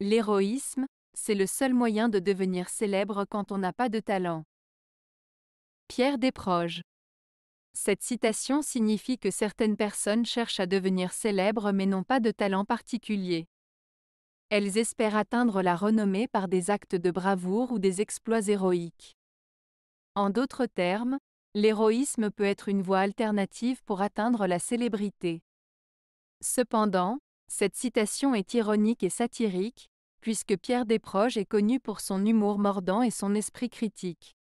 L'héroïsme, c'est le seul moyen de devenir célèbre quand on n'a pas de talent. Pierre Desproges. Cette citation signifie que certaines personnes cherchent à devenir célèbres mais n'ont pas de talent particulier. Elles espèrent atteindre la renommée par des actes de bravoure ou des exploits héroïques. En d'autres termes, l'héroïsme peut être une voie alternative pour atteindre la célébrité. Cependant, cette citation est ironique et satirique, puisque Pierre Desproges est connu pour son humour mordant et son esprit critique.